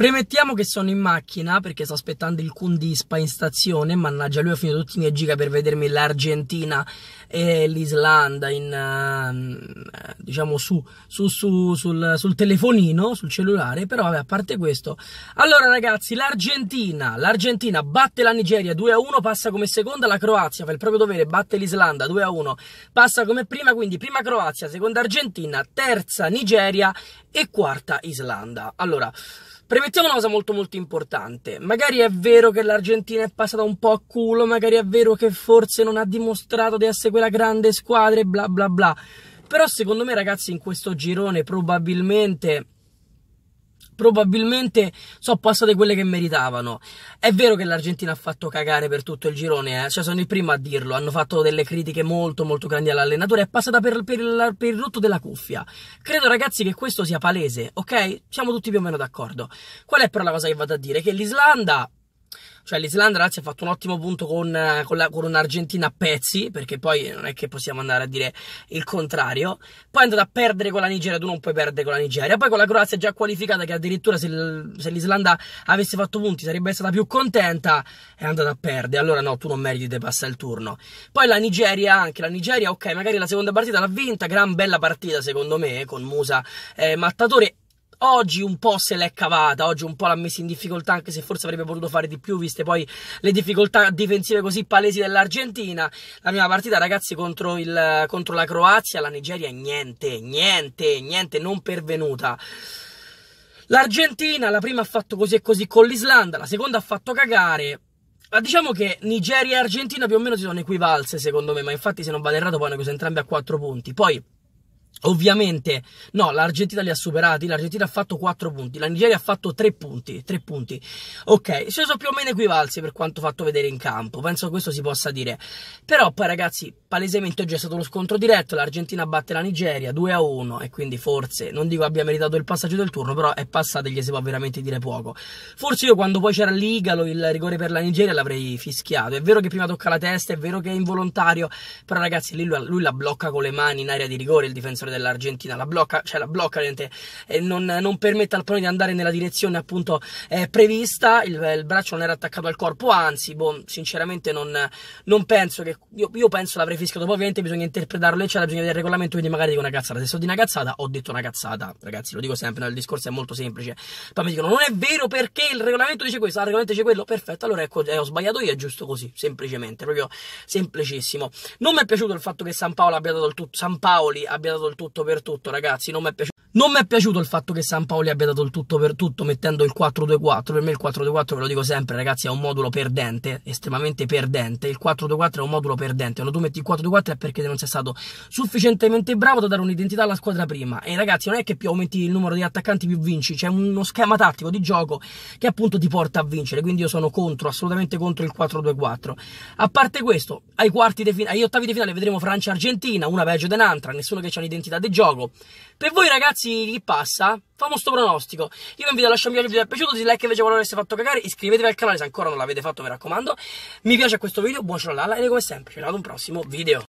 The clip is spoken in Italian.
Premettiamo che sono in macchina perché sto aspettando il Kundispa in stazione. Mannaggia, lui ha finito tutti i miei giga per vedermi l'Argentina e l'Islanda in, uh, diciamo su, su, su sul, sul, telefonino, sul cellulare. Però, vabbè, a parte questo, allora ragazzi, l'Argentina, l'Argentina batte la Nigeria 2 a 1, passa come seconda. La Croazia fa il proprio dovere, batte l'Islanda 2 a 1, passa come prima. Quindi, prima Croazia, seconda Argentina, terza Nigeria e quarta Islanda. Allora. Premettiamo una cosa molto molto importante. Magari è vero che l'Argentina è passata un po' a culo, magari è vero che forse non ha dimostrato di essere quella grande squadra e bla bla bla. Però secondo me ragazzi in questo girone probabilmente probabilmente sono passate quelle che meritavano. È vero che l'Argentina ha fatto cagare per tutto il girone, eh? cioè sono i primi a dirlo, hanno fatto delle critiche molto molto grandi all'allenatore, è passata per, per, per, il, rotto della cuffia. Credo ragazzi che questo sia palese, ok? Siamo tutti più o meno d'accordo. Qual è però la cosa che vado a dire? Che l'Islanda cioè l'Islanda, ragazzi, ha fatto un ottimo punto con, eh, con, la, con un'Argentina a pezzi, perché poi non è che possiamo andare a dire il contrario. Poi è andata a perdere con la Nigeria, tu non puoi perdere con la Nigeria. Poi con la Croazia già qualificata, che addirittura se, se l'Islanda avesse fatto punti sarebbe stata più contenta, è andata a perdere. Allora no, tu non meriti di passare il turno. Poi la Nigeria, anche la Nigeria, ok, magari la seconda partita l'ha vinta, gran bella partita secondo me, con Musa eh, Mattatore oggi un po' se l'è cavata, oggi un po' l'ha messa in difficoltà anche se forse avrebbe potuto fare di più viste poi le difficoltà difensive così palesi dell'Argentina. La prima partita ragazzi contro, il, contro la Croazia, la Nigeria niente, niente, niente, non pervenuta. L'Argentina, la prima ha fatto così e così con l'Islanda, la seconda ha fatto cagare. Ma diciamo che Nigeria e Argentina più o meno si sono equivalse, secondo me, ma infatti se non vado errato poi hanno chiuso entrambi a 4 punti. Poi Ovviamente, no, l'Argentina li ha superati, l'Argentina ha fatto 4 punti, la Nigeria ha fatto 3 punti, 3 punti. Ok, sono più o meno equivalsi per quanto fatto vedere in campo, penso che questo si possa dire. Però poi ragazzi, palesemente oggi è stato lo scontro diretto, l'Argentina batte la Nigeria 2 a 1 e quindi forse, non dico abbia meritato il passaggio del turno, però è passato e gli si può veramente dire poco. Forse io quando poi c'era l'Igalo, il rigore per la Nigeria l'avrei fischiato, è vero che prima tocca la testa, è vero che è involontario, però ragazzi lì lui, lui la blocca con le mani in area di rigore il difensore dell'Argentina, la blocca, cioè la blocca gente, eh, non, non, permette al pallone di andare nella direzione appunto eh, prevista, il, il, braccio non era attaccato al corpo, anzi, boh, sinceramente non, non penso che, io, io penso l'avrei fischiato, poi ovviamente bisogna interpretarlo, eccetera, bisogna vedere il regolamento, quindi magari dico una cazzata. Se so di una cazzata, ho detto una cazzata, ragazzi, lo dico sempre, il discorso è molto semplice. Poi mi dicono, non è vero perché il regolamento dice questo, ah, il regolamento dice quello, perfetto, allora ecco, eh, ho sbagliato io, è giusto così, semplicemente, proprio semplicissimo. Non mi è piaciuto il fatto che San Paolo abbia dato il tutto, San Paoli abbia dato il tutto per tutto, ragazzi, non mi è piaciuto non mi è piaciuto il fatto che San Paoli abbia dato il tutto per tutto mettendo il 4-2-4. Per me il 4-2-4, ve lo dico sempre, ragazzi, è un modulo perdente, estremamente perdente. Il 4-2-4 è un modulo perdente. Quando tu metti il 4-2-4 è perché non sei stato sufficientemente bravo da dare un'identità alla squadra prima. E ragazzi, non è che più aumenti il numero di attaccanti più vinci, c'è uno schema tattico di gioco che appunto ti porta a vincere. Quindi io sono contro, assolutamente contro il 4-2-4. A parte questo, ai quarti di finale, agli ottavi di finale vedremo Francia-Argentina, una peggio dell'altra, nessuno che c'ha un'identità di gioco. Per voi ragazzi ragazzi chi passa? Famo sto pronostico. Io vi invito a lasciare un video piace se il video è piaciuto, dislike invece qualora avesse fatto cagare, iscrivetevi al canale se ancora non l'avete fatto, mi raccomando. Mi piace questo video, buon ciao all'alla e come sempre, ci vediamo ad un prossimo video.